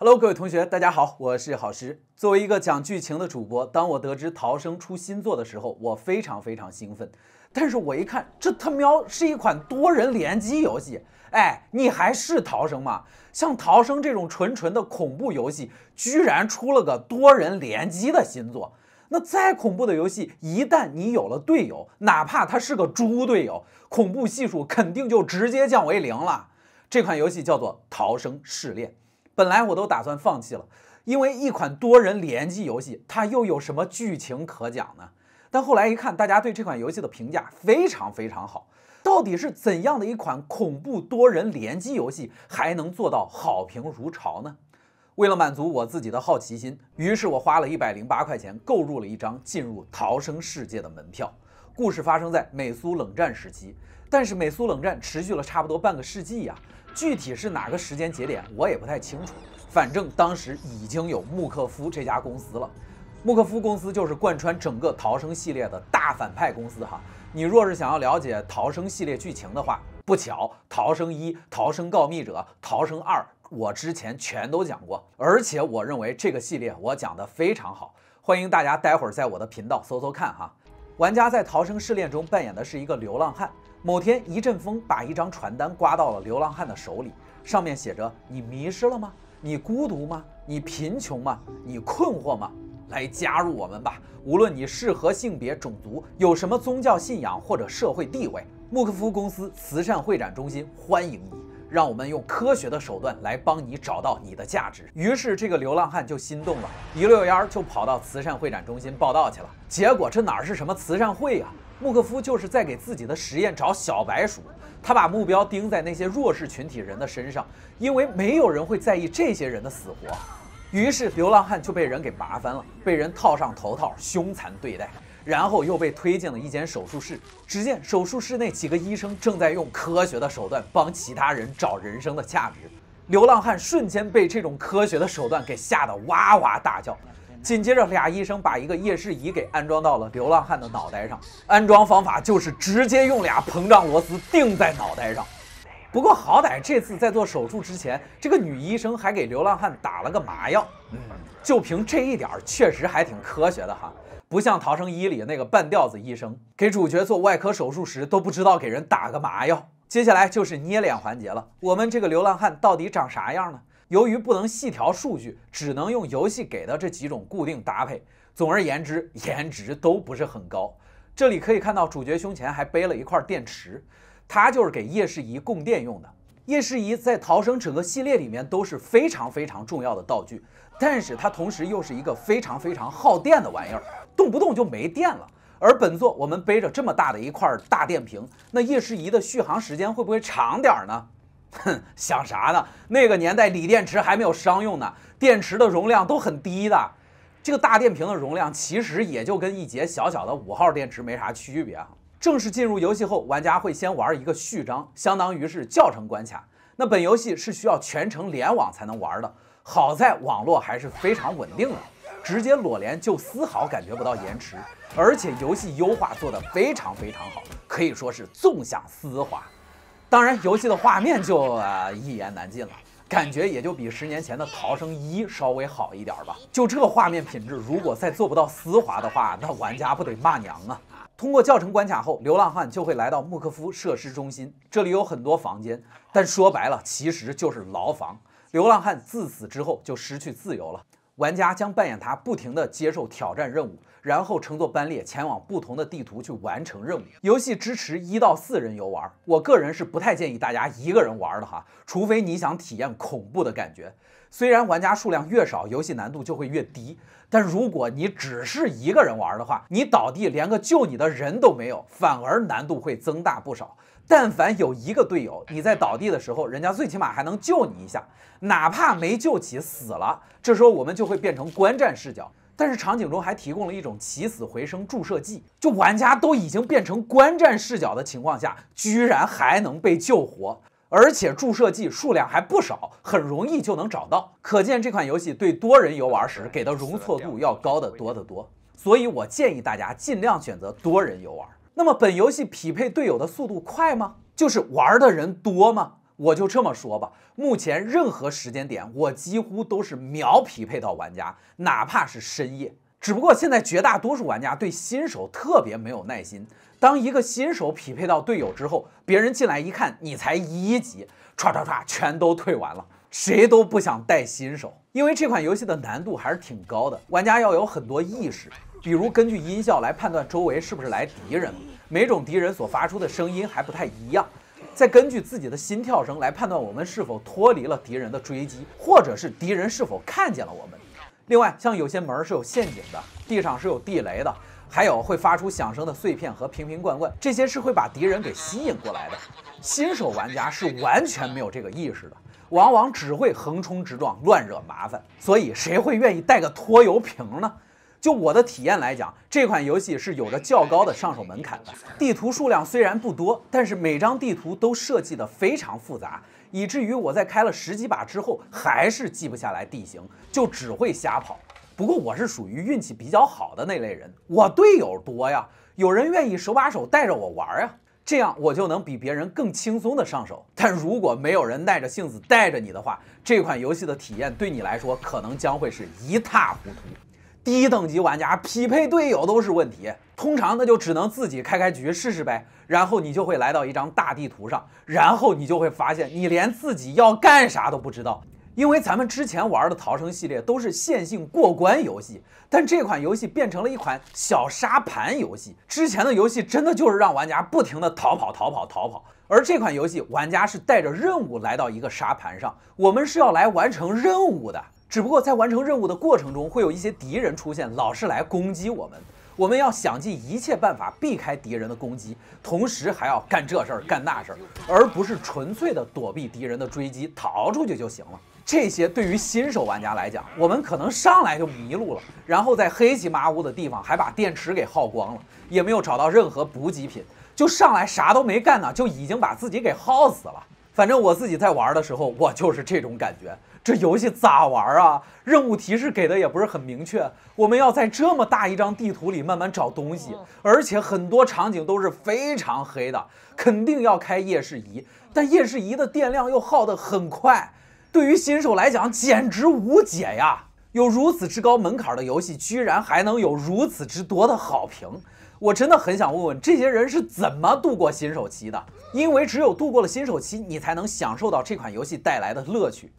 Hello，各位同学，大家好，我是郝石。作为一个讲剧情的主播，当我得知逃生出新作的时候，我非常非常兴奋。但是我一看，这他喵是一款多人联机游戏，哎，你还是逃生吗？像逃生这种纯纯的恐怖游戏，居然出了个多人联机的新作。那再恐怖的游戏，一旦你有了队友，哪怕他是个猪队友，恐怖系数肯定就直接降为零了。这款游戏叫做《逃生试炼》。本来我都打算放弃了，因为一款多人联机游戏，它又有什么剧情可讲呢？但后来一看，大家对这款游戏的评价非常非常好。到底是怎样的一款恐怖多人联机游戏，还能做到好评如潮呢？为了满足我自己的好奇心，于是我花了一百零八块钱购入了一张进入逃生世界的门票。故事发生在美苏冷战时期，但是美苏冷战持续了差不多半个世纪呀。具体是哪个时间节点，我也不太清楚。反正当时已经有穆克夫这家公司了。穆克夫公司就是贯穿整个逃生系列的大反派公司哈。你若是想要了解逃生系列剧情的话，不巧，逃生一、逃生告密者、逃生二，我之前全都讲过。而且我认为这个系列我讲的非常好，欢迎大家待会儿在我的频道搜搜看哈。玩家在逃生试炼中扮演的是一个流浪汉。某天，一阵风把一张传单刮到了流浪汉的手里，上面写着：“你迷失了吗？你孤独吗？你贫穷吗？你困惑吗？来加入我们吧！无论你是何性别、种族，有什么宗教信仰或者社会地位，穆克夫公司慈善会展中心欢迎你。让我们用科学的手段来帮你找到你的价值。”于是，这个流浪汉就心动了，一溜烟儿就跑到慈善会展中心报道去了。结果，这哪是什么慈善会呀？穆克夫就是在给自己的实验找小白鼠，他把目标盯在那些弱势群体人的身上，因为没有人会在意这些人的死活。于是，流浪汉就被人给麻烦了，被人套上头套，凶残对待，然后又被推进了一间手术室。只见手术室内几个医生正在用科学的手段帮其他人找人生的价值，流浪汉瞬间被这种科学的手段给吓得哇哇大叫。紧接着，俩医生把一个夜视仪给安装到了流浪汉的脑袋上。安装方法就是直接用俩膨胀螺丝钉在脑袋上。不过好歹这次在做手术之前，这个女医生还给流浪汉打了个麻药。嗯，就凭这一点，确实还挺科学的哈。不像《逃生一》里那个半吊子医生，给主角做外科手术时都不知道给人打个麻药。接下来就是捏脸环节了。我们这个流浪汉到底长啥样呢？由于不能细调数据，只能用游戏给的这几种固定搭配。总而言之，颜值都不是很高。这里可以看到主角胸前还背了一块电池，它就是给夜视仪供电用的。夜视仪在逃生整个系列里面都是非常非常重要的道具，但是它同时又是一个非常非常耗电的玩意儿，动不动就没电了。而本作我们背着这么大的一块大电瓶，那夜视仪的续航时间会不会长点儿呢？哼，想啥呢？那个年代锂电池还没有商用呢，电池的容量都很低的，这个大电瓶的容量其实也就跟一节小小的五号电池没啥区别啊。正式进入游戏后，玩家会先玩一个序章，相当于是教程关卡。那本游戏是需要全程联网才能玩的，好在网络还是非常稳定的，直接裸连就丝毫感觉不到延迟，而且游戏优化做得非常非常好，可以说是纵享丝滑。当然，游戏的画面就啊一言难尽了，感觉也就比十年前的《逃生一》稍微好一点吧。就这画面品质，如果再做不到丝滑的话，那玩家不得骂娘啊！通过教程关卡后，流浪汉就会来到穆科夫设施中心，这里有很多房间，但说白了其实就是牢房。流浪汉自此之后就失去自由了，玩家将扮演他，不停地接受挑战任务。然后乘坐班列前往不同的地图去完成任务。游戏支持一到四人游玩，我个人是不太建议大家一个人玩的哈，除非你想体验恐怖的感觉。虽然玩家数量越少，游戏难度就会越低，但如果你只是一个人玩的话，你倒地连个救你的人都没有，反而难度会增大不少。但凡有一个队友，你在倒地的时候，人家最起码还能救你一下，哪怕没救起死了，这时候我们就会变成观战视角。但是场景中还提供了一种起死回生注射剂，就玩家都已经变成观战视角的情况下，居然还能被救活，而且注射剂数量还不少，很容易就能找到。可见这款游戏对多人游玩时给的容错度要高得多得多。所以我建议大家尽量选择多人游玩。那么本游戏匹配队友的速度快吗？就是玩的人多吗？我就这么说吧，目前任何时间点，我几乎都是秒匹配到玩家，哪怕是深夜。只不过现在绝大多数玩家对新手特别没有耐心。当一个新手匹配到队友之后，别人进来一看你才一级，唰唰唰，全都退完了。谁都不想带新手，因为这款游戏的难度还是挺高的，玩家要有很多意识，比如根据音效来判断周围是不是来敌人，每种敌人所发出的声音还不太一样。再根据自己的心跳声来判断我们是否脱离了敌人的追击，或者是敌人是否看见了我们。另外，像有些门是有陷阱的，地上是有地雷的，还有会发出响声的碎片和瓶瓶罐罐，这些是会把敌人给吸引过来的。新手玩家是完全没有这个意识的，往往只会横冲直撞，乱惹麻烦。所以，谁会愿意带个拖油瓶呢？就我的体验来讲，这款游戏是有着较高的上手门槛的。地图数量虽然不多，但是每张地图都设计的非常复杂，以至于我在开了十几把之后还是记不下来地形，就只会瞎跑。不过我是属于运气比较好的那类人，我队友多呀，有人愿意手把手带着我玩呀，这样我就能比别人更轻松的上手。但如果没有人耐着性子带着你的话，这款游戏的体验对你来说可能将会是一塌糊涂。低等级玩家匹配队友都是问题，通常那就只能自己开开局试试呗。然后你就会来到一张大地图上，然后你就会发现你连自己要干啥都不知道，因为咱们之前玩的逃生系列都是线性过关游戏，但这款游戏变成了一款小沙盘游戏。之前的游戏真的就是让玩家不停的逃跑、逃跑、逃跑，而这款游戏玩家是带着任务来到一个沙盘上，我们是要来完成任务的。只不过在完成任务的过程中，会有一些敌人出现，老是来攻击我们。我们要想尽一切办法避开敌人的攻击，同时还要干这事儿、干那事儿，而不是纯粹的躲避敌人的追击，逃出去就行了。这些对于新手玩家来讲，我们可能上来就迷路了，然后在黑漆麻乌的地方还把电池给耗光了，也没有找到任何补给品，就上来啥都没干呢，就已经把自己给耗死了。反正我自己在玩的时候，我就是这种感觉。这游戏咋玩啊？任务提示给的也不是很明确。我们要在这么大一张地图里慢慢找东西，而且很多场景都是非常黑的，肯定要开夜视仪。但夜视仪的电量又耗得很快，对于新手来讲简直无解呀！有如此之高门槛的游戏，居然还能有如此之多的好评。我真的很想问问这些人是怎么度过新手期的？因为只有度过了新手期，你才能享受到这款游戏带来的乐趣。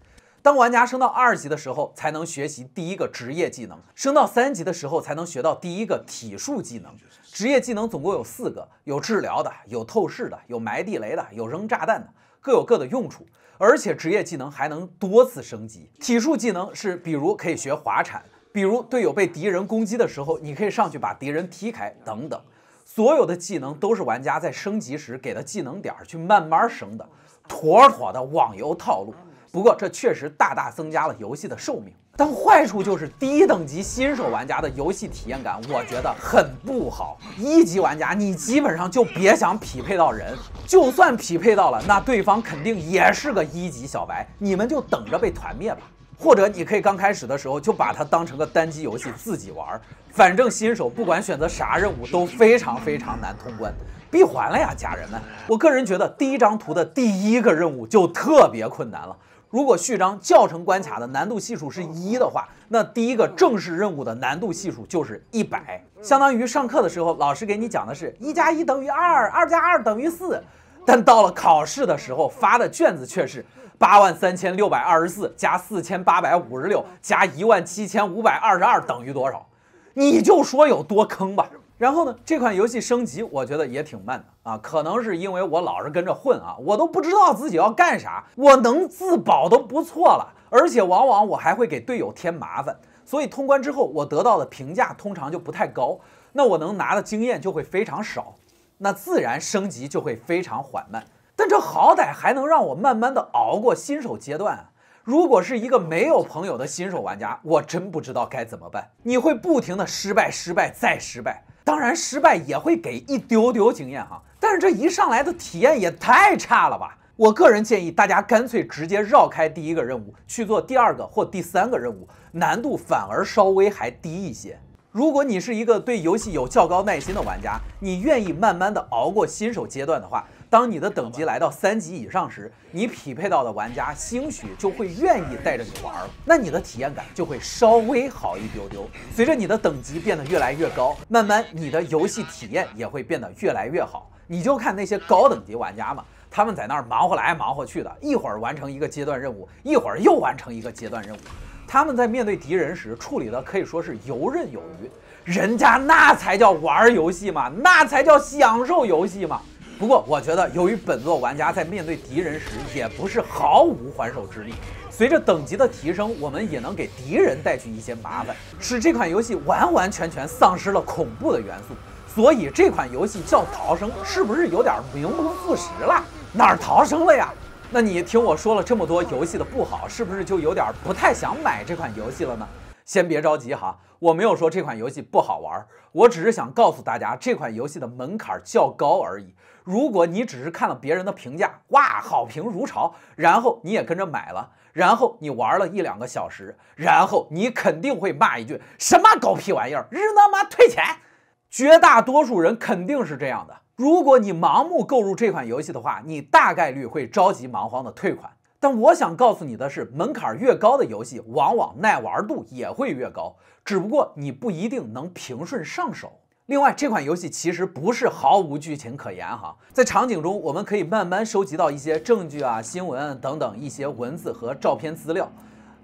当玩家升到二级的时候，才能学习第一个职业技能；升到三级的时候，才能学到第一个体术技能。职业技能总共有四个，有治疗的，有透视的，有埋地雷的，有扔炸弹的，各有各的用处。而且职业技能还能多次升级。体术技能是，比如可以学滑铲。比如队友被敌人攻击的时候，你可以上去把敌人踢开等等，所有的技能都是玩家在升级时给的技能点去慢慢升的，妥妥的网游套路。不过这确实大大增加了游戏的寿命，但坏处就是低等级新手玩家的游戏体验感我觉得很不好。一级玩家你基本上就别想匹配到人，就算匹配到了，那对方肯定也是个一级小白，你们就等着被团灭吧。或者你可以刚开始的时候就把它当成个单机游戏自己玩，反正新手不管选择啥任务都非常非常难通关。闭环了呀，家人们！我个人觉得第一张图的第一个任务就特别困难了。如果序章教程关卡的难度系数是一的话，那第一个正式任务的难度系数就是一百，相当于上课的时候老师给你讲的是“一加一等于二，二加二等于四”，但到了考试的时候发的卷子却是。八万三千六百二十四加四千八百五十六加一万七千五百二十二等于多少？你就说有多坑吧。然后呢，这款游戏升级我觉得也挺慢的啊，可能是因为我老是跟着混啊，我都不知道自己要干啥，我能自保都不错了。而且往往我还会给队友添麻烦，所以通关之后我得到的评价通常就不太高，那我能拿的经验就会非常少，那自然升级就会非常缓慢。但这好歹还能让我慢慢的熬过新手阶段啊！如果是一个没有朋友的新手玩家，我真不知道该怎么办。你会不停的失败，失败再失败，当然失败也会给一丢丢经验哈。但是这一上来的体验也太差了吧！我个人建议大家干脆直接绕开第一个任务去做第二个或第三个任务，难度反而稍微还低一些。如果你是一个对游戏有较高耐心的玩家，你愿意慢慢的熬过新手阶段的话，当你的等级来到三级以上时，你匹配到的玩家兴许就会愿意带着你玩，那你的体验感就会稍微好一丢丢。随着你的等级变得越来越高，慢慢你的游戏体验也会变得越来越好。你就看那些高等级玩家嘛，他们在那儿忙活来忙活去的，一会儿完成一个阶段任务，一会儿又完成一个阶段任务。他们在面对敌人时处理的可以说是游刃有余，人家那才叫玩游戏嘛，那才叫享受游戏嘛。不过我觉得，由于本作玩家在面对敌人时也不是毫无还手之力，随着等级的提升，我们也能给敌人带去一些麻烦，使这款游戏完完全全丧失了恐怖的元素。所以这款游戏叫逃生，是不是有点名不副实了？哪儿逃生了呀？那你听我说了这么多游戏的不好，是不是就有点不太想买这款游戏了呢？先别着急哈，我没有说这款游戏不好玩，我只是想告诉大家这款游戏的门槛较高而已。如果你只是看了别人的评价，哇，好评如潮，然后你也跟着买了，然后你玩了一两个小时，然后你肯定会骂一句什么狗屁玩意儿，日他妈退钱！绝大多数人肯定是这样的。如果你盲目购入这款游戏的话，你大概率会着急忙慌的退款。但我想告诉你的是，门槛越高的游戏，往往耐玩度也会越高，只不过你不一定能平顺上手。另外，这款游戏其实不是毫无剧情可言哈，在场景中，我们可以慢慢收集到一些证据啊、新闻等等一些文字和照片资料。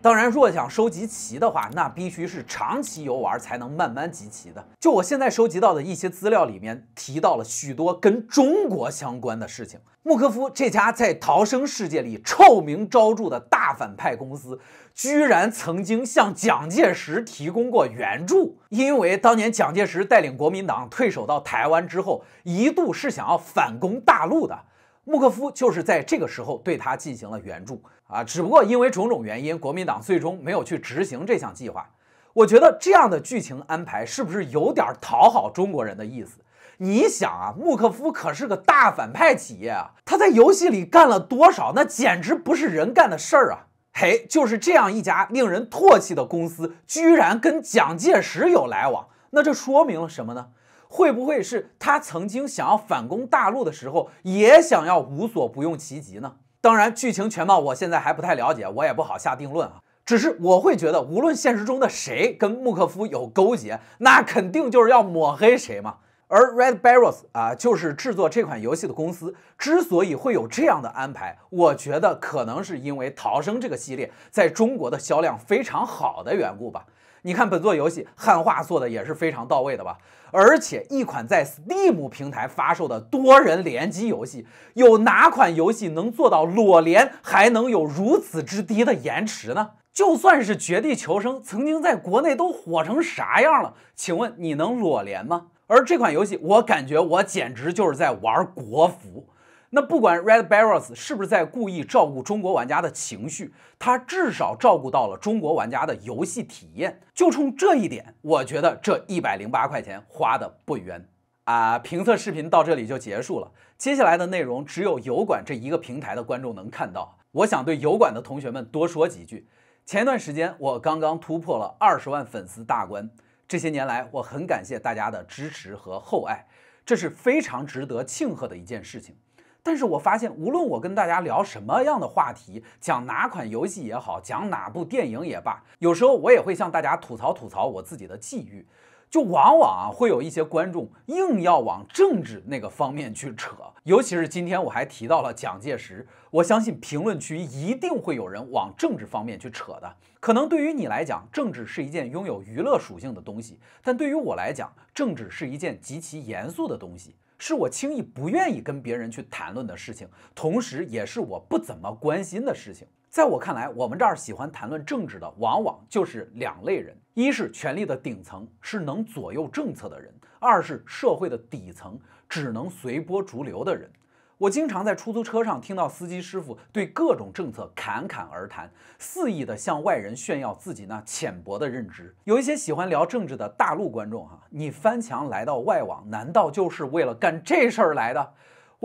当然，若想收集齐的话，那必须是长期游玩才能慢慢集齐的。就我现在收集到的一些资料里面，提到了许多跟中国相关的事情。穆科夫这家在《逃生世界》里臭名昭著的大反派公司，居然曾经向蒋介石提供过援助，因为当年蒋介石带领国民党退守到台湾之后，一度是想要反攻大陆的。穆克夫就是在这个时候对他进行了援助啊，只不过因为种种原因，国民党最终没有去执行这项计划。我觉得这样的剧情安排是不是有点讨好中国人的意思？你想啊，穆克夫可是个大反派企业啊，他在游戏里干了多少，那简直不是人干的事儿啊！嘿，就是这样一家令人唾弃的公司，居然跟蒋介石有来往，那这说明了什么呢？会不会是他曾经想要反攻大陆的时候，也想要无所不用其极呢？当然，剧情全貌我现在还不太了解，我也不好下定论啊。只是我会觉得，无论现实中的谁跟穆克夫有勾结，那肯定就是要抹黑谁嘛。而 Red Barrels 啊，就是制作这款游戏的公司，之所以会有这样的安排，我觉得可能是因为《逃生》这个系列在中国的销量非常好的缘故吧。你看，本作游戏汉化做的也是非常到位的吧？而且一款在 Steam 平台发售的多人联机游戏，有哪款游戏能做到裸联还能有如此之低的延迟呢？就算是《绝地求生》曾经在国内都火成啥样了，请问你能裸联吗？而这款游戏，我感觉我简直就是在玩国服。那不管 Red Barrels 是不是在故意照顾中国玩家的情绪，他至少照顾到了中国玩家的游戏体验。就冲这一点，我觉得这一百零八块钱花的不冤啊！评测视频到这里就结束了，接下来的内容只有油管这一个平台的观众能看到。我想对油管的同学们多说几句。前一段时间我刚刚突破了二十万粉丝大关，这些年来我很感谢大家的支持和厚爱，这是非常值得庆贺的一件事情。但是我发现，无论我跟大家聊什么样的话题，讲哪款游戏也好，讲哪部电影也罢，有时候我也会向大家吐槽吐槽我自己的际遇，就往往啊会有一些观众硬要往政治那个方面去扯。尤其是今天我还提到了蒋介石，我相信评论区一定会有人往政治方面去扯的。可能对于你来讲，政治是一件拥有娱乐属性的东西，但对于我来讲，政治是一件极其严肃的东西。是我轻易不愿意跟别人去谈论的事情，同时也是我不怎么关心的事情。在我看来，我们这儿喜欢谈论政治的，往往就是两类人：一是权力的顶层，是能左右政策的人；二是社会的底层，只能随波逐流的人。我经常在出租车上听到司机师傅对各种政策侃侃而谈，肆意地向外人炫耀自己那浅薄的认知。有一些喜欢聊政治的大陆观众哈，你翻墙来到外网，难道就是为了干这事儿来的？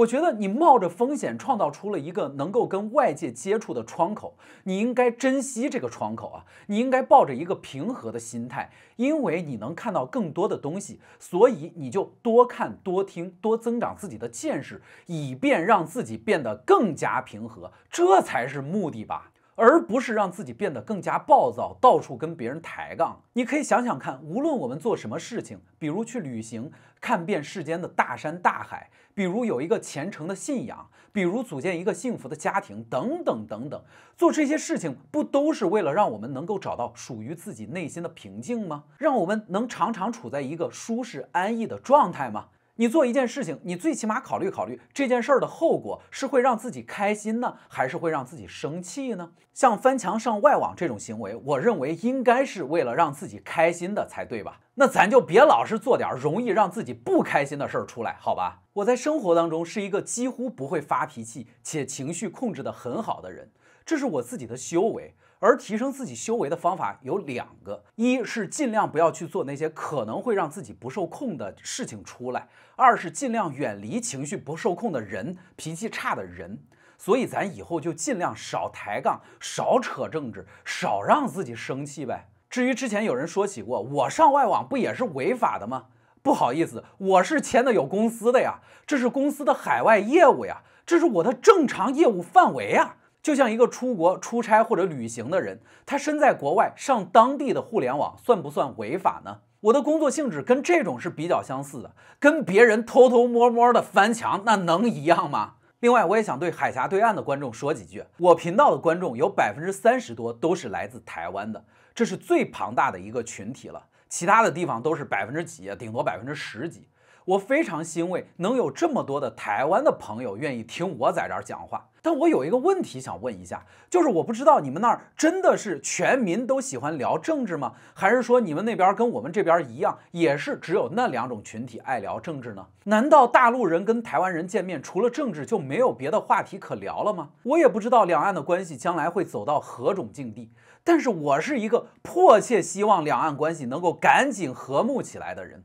我觉得你冒着风险创造出了一个能够跟外界接触的窗口，你应该珍惜这个窗口啊！你应该抱着一个平和的心态，因为你能看到更多的东西，所以你就多看多听，多增长自己的见识，以便让自己变得更加平和，这才是目的吧。而不是让自己变得更加暴躁，到处跟别人抬杠。你可以想想看，无论我们做什么事情，比如去旅行，看遍世间的大山大海；比如有一个虔诚的信仰；比如组建一个幸福的家庭，等等等等。做这些事情，不都是为了让我们能够找到属于自己内心的平静吗？让我们能常常处在一个舒适安逸的状态吗？你做一件事情，你最起码考虑考虑这件事儿的后果是会让自己开心呢，还是会让自己生气呢？像翻墙上外网这种行为，我认为应该是为了让自己开心的才对吧？那咱就别老是做点容易让自己不开心的事儿出来，好吧？我在生活当中是一个几乎不会发脾气且情绪控制的很好的人，这是我自己的修为。而提升自己修为的方法有两个：一是尽量不要去做那些可能会让自己不受控的事情出来；二是尽量远离情绪不受控的人、脾气差的人。所以咱以后就尽量少抬杠、少扯政治、少让自己生气呗。至于之前有人说起过，我上外网不也是违法的吗？不好意思，我是签的有公司的呀，这是公司的海外业务呀，这是我的正常业务范围呀。就像一个出国出差或者旅行的人，他身在国外上当地的互联网，算不算违法呢？我的工作性质跟这种是比较相似的，跟别人偷偷摸摸的翻墙，那能一样吗？另外，我也想对海峡对岸的观众说几句。我频道的观众有百分之三十多都是来自台湾的，这是最庞大的一个群体了，其他的地方都是百分之几，顶多百分之十几。我非常欣慰，能有这么多的台湾的朋友愿意听我在这儿讲话。但我有一个问题想问一下，就是我不知道你们那儿真的是全民都喜欢聊政治吗？还是说你们那边跟我们这边一样，也是只有那两种群体爱聊政治呢？难道大陆人跟台湾人见面，除了政治就没有别的话题可聊了吗？我也不知道两岸的关系将来会走到何种境地，但是我是一个迫切希望两岸关系能够赶紧和睦起来的人。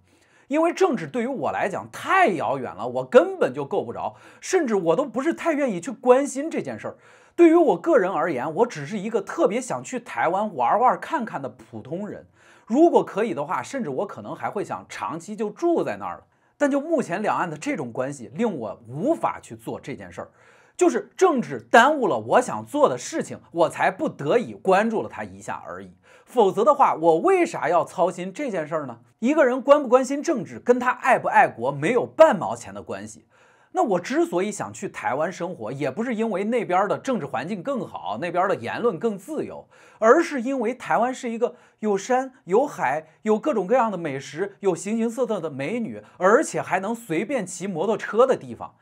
因为政治对于我来讲太遥远了，我根本就够不着，甚至我都不是太愿意去关心这件事儿。对于我个人而言，我只是一个特别想去台湾玩玩看看的普通人。如果可以的话，甚至我可能还会想长期就住在那儿了。但就目前两岸的这种关系，令我无法去做这件事儿，就是政治耽误了我想做的事情，我才不得已关注了他一下而已。否则的话，我为啥要操心这件事儿呢？一个人关不关心政治，跟他爱不爱国没有半毛钱的关系。那我之所以想去台湾生活，也不是因为那边的政治环境更好，那边的言论更自由，而是因为台湾是一个有山有海、有各种各样的美食、有形形色色的美女，而且还能随便骑摩托车的地方。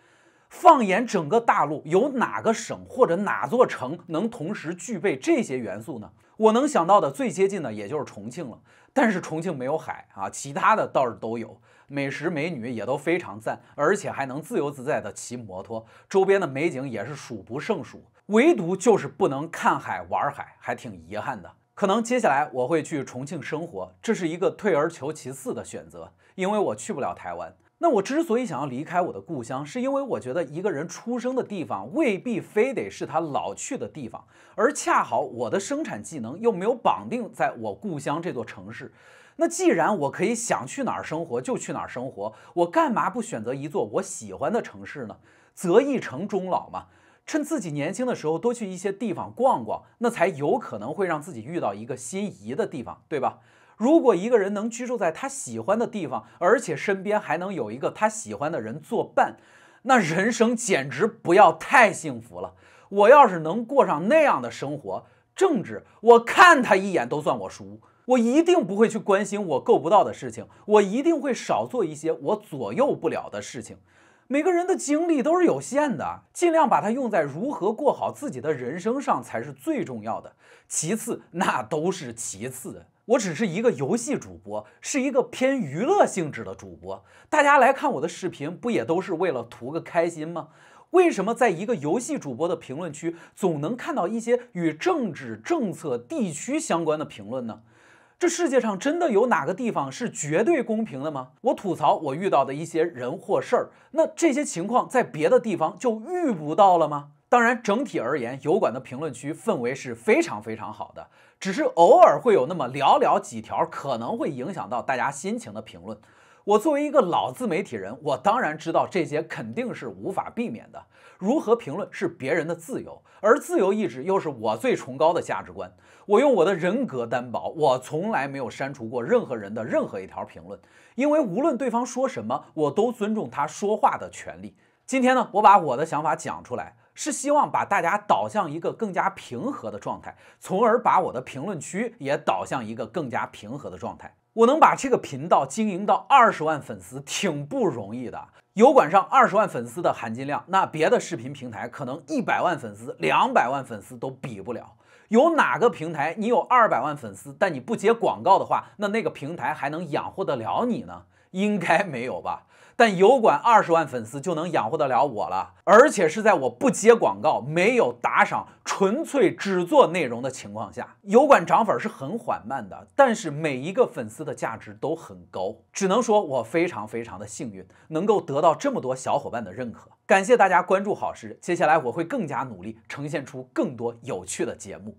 放眼整个大陆，有哪个省或者哪座城能同时具备这些元素呢？我能想到的最接近的也就是重庆了，但是重庆没有海啊，其他的倒是都有，美食美女也都非常赞，而且还能自由自在的骑摩托，周边的美景也是数不胜数，唯独就是不能看海玩海，还挺遗憾的。可能接下来我会去重庆生活，这是一个退而求其次的选择，因为我去不了台湾。那我之所以想要离开我的故乡，是因为我觉得一个人出生的地方未必非得是他老去的地方，而恰好我的生产技能又没有绑定在我故乡这座城市。那既然我可以想去哪儿生活就去哪儿生活，我干嘛不选择一座我喜欢的城市呢？择一城终老嘛，趁自己年轻的时候多去一些地方逛逛，那才有可能会让自己遇到一个心仪的地方，对吧？如果一个人能居住在他喜欢的地方，而且身边还能有一个他喜欢的人作伴，那人生简直不要太幸福了。我要是能过上那样的生活，政治我看他一眼都算我输。我一定不会去关心我够不到的事情，我一定会少做一些我左右不了的事情。每个人的精力都是有限的，尽量把它用在如何过好自己的人生上才是最重要的。其次，那都是其次。我只是一个游戏主播，是一个偏娱乐性质的主播。大家来看我的视频，不也都是为了图个开心吗？为什么在一个游戏主播的评论区，总能看到一些与政治、政策、地区相关的评论呢？这世界上真的有哪个地方是绝对公平的吗？我吐槽我遇到的一些人或事儿，那这些情况在别的地方就遇不到了吗？当然，整体而言，油管的评论区氛围是非常非常好的，只是偶尔会有那么寥寥几条可能会影响到大家心情的评论。我作为一个老自媒体人，我当然知道这些肯定是无法避免的。如何评论是别人的自由，而自由意志又是我最崇高的价值观。我用我的人格担保，我从来没有删除过任何人的任何一条评论，因为无论对方说什么，我都尊重他说话的权利。今天呢，我把我的想法讲出来。是希望把大家导向一个更加平和的状态，从而把我的评论区也导向一个更加平和的状态。我能把这个频道经营到二十万粉丝，挺不容易的。油管上二十万粉丝的含金量，那别的视频平台可能一百万粉丝、两百万粉丝都比不了。有哪个平台你有二百万粉丝，但你不接广告的话，那那个平台还能养活得了你呢？应该没有吧？但油管二十万粉丝就能养活得了我了，而且是在我不接广告、没有打赏、纯粹只做内容的情况下，油管涨粉是很缓慢的，但是每一个粉丝的价值都很高，只能说我非常非常的幸运，能够得到这么多小伙伴的认可，感谢大家关注好诗，接下来我会更加努力，呈现出更多有趣的节目。